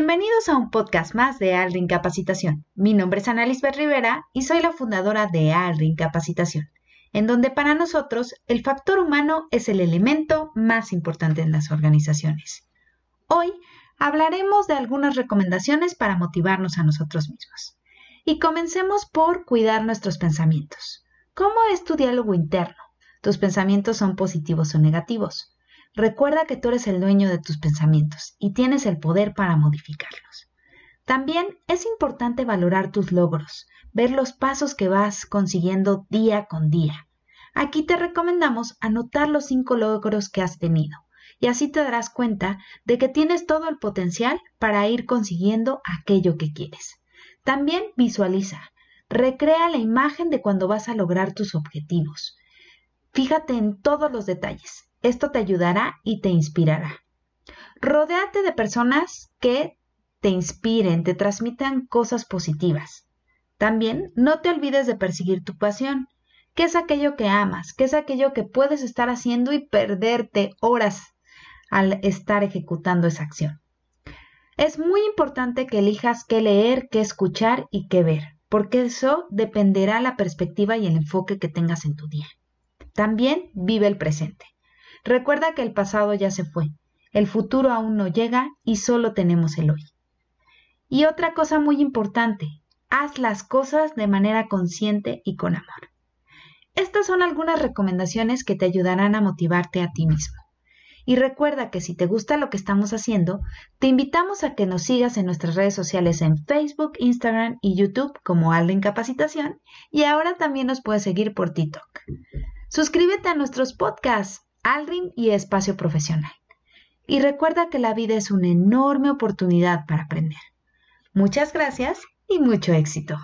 Bienvenidos a un podcast más de Aldrin Capacitación. Mi nombre es Ana Lisbeth Rivera y soy la fundadora de Aldrin Capacitación, en donde para nosotros el factor humano es el elemento más importante en las organizaciones. Hoy hablaremos de algunas recomendaciones para motivarnos a nosotros mismos. Y comencemos por cuidar nuestros pensamientos. ¿Cómo es tu diálogo interno? ¿Tus pensamientos son positivos o negativos? Recuerda que tú eres el dueño de tus pensamientos y tienes el poder para modificarlos. También es importante valorar tus logros, ver los pasos que vas consiguiendo día con día. Aquí te recomendamos anotar los cinco logros que has tenido y así te darás cuenta de que tienes todo el potencial para ir consiguiendo aquello que quieres. También visualiza, recrea la imagen de cuando vas a lograr tus objetivos. Fíjate en todos los detalles, esto te ayudará y te inspirará. Rodéate de personas que te inspiren, te transmitan cosas positivas. También no te olvides de perseguir tu pasión. ¿Qué es aquello que amas? ¿Qué es aquello que puedes estar haciendo y perderte horas al estar ejecutando esa acción? Es muy importante que elijas qué leer, qué escuchar y qué ver, porque eso dependerá la perspectiva y el enfoque que tengas en tu día. También vive el presente. Recuerda que el pasado ya se fue, el futuro aún no llega y solo tenemos el hoy. Y otra cosa muy importante, haz las cosas de manera consciente y con amor. Estas son algunas recomendaciones que te ayudarán a motivarte a ti mismo. Y recuerda que si te gusta lo que estamos haciendo, te invitamos a que nos sigas en nuestras redes sociales en Facebook, Instagram y YouTube como Alden Capacitación y ahora también nos puedes seguir por TikTok. Suscríbete a nuestros podcasts Alrim y Espacio Profesional. Y recuerda que la vida es una enorme oportunidad para aprender. Muchas gracias y mucho éxito.